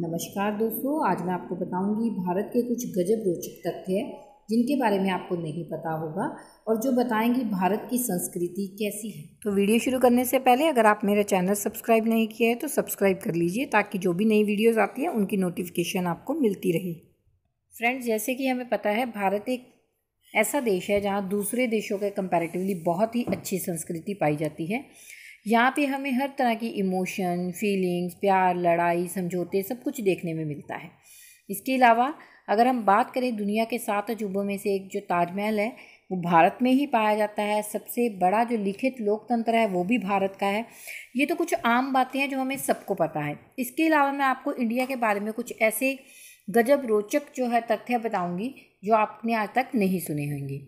नमस्कार दोस्तों आज मैं आपको बताऊंगी भारत के कुछ गजब रोचक तथ्य जिनके बारे में आपको नहीं पता होगा और जो बताएंगी भारत की संस्कृति कैसी है तो वीडियो शुरू करने से पहले अगर आप मेरा चैनल सब्सक्राइब नहीं किया है तो सब्सक्राइब कर लीजिए ताकि जो भी नई वीडियोज़ आती हैं उनकी नोटिफिकेशन आपको मिलती रहे फ्रेंड्स जैसे कि हमें पता है भारत एक ऐसा देश है जहाँ दूसरे देशों के कंपैरेटिवली बहुत ही अच्छी संस्कृति पाई जाती है यहाँ पे हमें हर तरह की इमोशन फीलिंग्स प्यार लड़ाई समझौते सब कुछ देखने में मिलता है इसके अलावा अगर हम बात करें दुनिया के सात अजूबों में से एक जो ताजमहल है वो भारत में ही पाया जाता है सबसे बड़ा जो लिखित लोकतंत्र है वो भी भारत का है ये तो कुछ आम बातें हैं जो हमें सबको पता है इसके अलावा मैं आपको इंडिया के बारे में कुछ ऐसे गजब रोचक जो है तथ्य बताऊंगी जो आपने आज तक नहीं सुने होंगे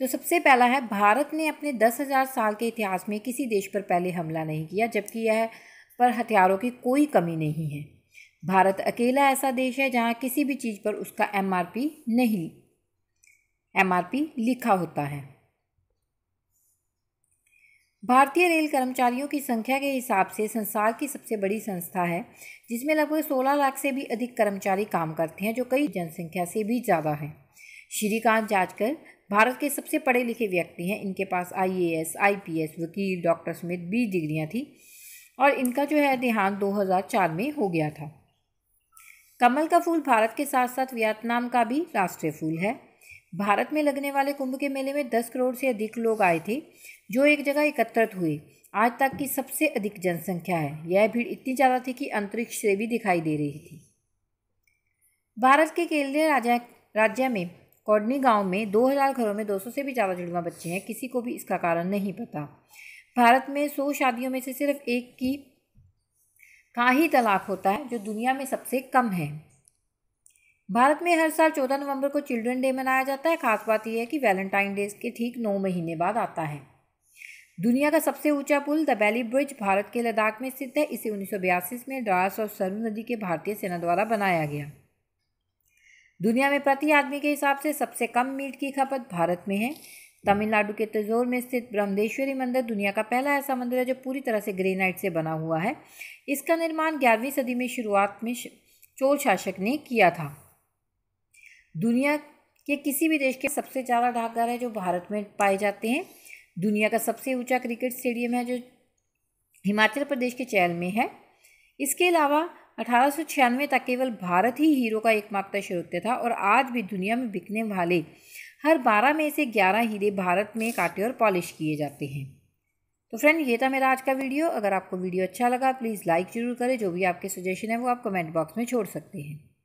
तो सबसे पहला है भारत ने अपने दस हज़ार साल के इतिहास में किसी देश पर पहले हमला नहीं किया जबकि यह पर हथियारों की कोई कमी नहीं है भारत अकेला ऐसा देश है जहाँ किसी भी चीज़ पर उसका एमआरपी नहीं एम लिखा होता है भारतीय रेल कर्मचारियों की संख्या के हिसाब से संसार की सबसे बड़ी संस्था है जिसमें लगभग 16 लाख से भी अधिक कर्मचारी काम करते हैं जो कई जनसंख्या से भी ज़्यादा है श्रीकांत जाजकर भारत के सबसे पढ़े लिखे व्यक्ति हैं इनके पास आईएएस, आईपीएस, वकील डॉक्टर समेत बीस डिग्रियां थी और इनका जो है देहांत 2004 में हो गया था कमल का फूल भारत के साथ साथ वियतनाम का भी राष्ट्रीय फूल है भारत में लगने वाले कुंभ के मेले में 10 करोड़ से अधिक लोग आए थे जो एक जगह एकत्रित हुए आज तक की सबसे अधिक जनसंख्या है यह भीड़ इतनी ज़्यादा थी कि अंतरिक्ष से भी दिखाई दे रही थी भारत के केंद्रीय राज्य राज्य में कौडनी गांव में 2000 घरों में 200 से भी ज़्यादा जुड़वा बच्चे हैं किसी को भी इसका कारण नहीं पता भारत में सौ शादियों में से सिर्फ एक की का ही तलाक होता है जो दुनिया में सबसे कम है भारत में हर साल 14 नवंबर को चिल्ड्रन डे मनाया जाता है खास बात यह है कि वैलेंटाइन डे के ठीक नौ महीने बाद आता है दुनिया का सबसे ऊंचा पुल द वैली ब्रिज भारत के लद्दाख में स्थित है इसे उन्नीस में ड्रास और सरू नदी के भारतीय सेना द्वारा बनाया गया दुनिया में प्रति आदमी के हिसाब से सबसे कम मीट की खपत भारत में है तमिलनाडु के तजोर में स्थित ब्रह्मदेश्वरी मंदिर दुनिया का पहला ऐसा मंदिर है जो पूरी तरह से ग्रेनाइट से बना हुआ है इसका निर्माण ग्यारहवीं सदी में शुरुआत में चोर शासक ने किया था दुनिया के किसी भी देश के सबसे ज़्यादा डाकघर है जो भारत में पाए जाते हैं दुनिया का सबसे ऊंचा क्रिकेट स्टेडियम है जो हिमाचल प्रदेश के चैल में है इसके अलावा अठारह तक केवल भारत ही हीरो का एकमात्र श्रोत्य था और आज भी दुनिया में बिकने वाले हर बारह में से ग्यारह हीरे भारत में काटे और पॉलिश किए जाते हैं तो फ्रेंड ये था मेरा आज का वीडियो अगर आपको वीडियो अच्छा लगा प्लीज़ लाइक ज़रूर करें जो भी आपके सजेशन है वो आप कमेंट बॉक्स में छोड़ सकते हैं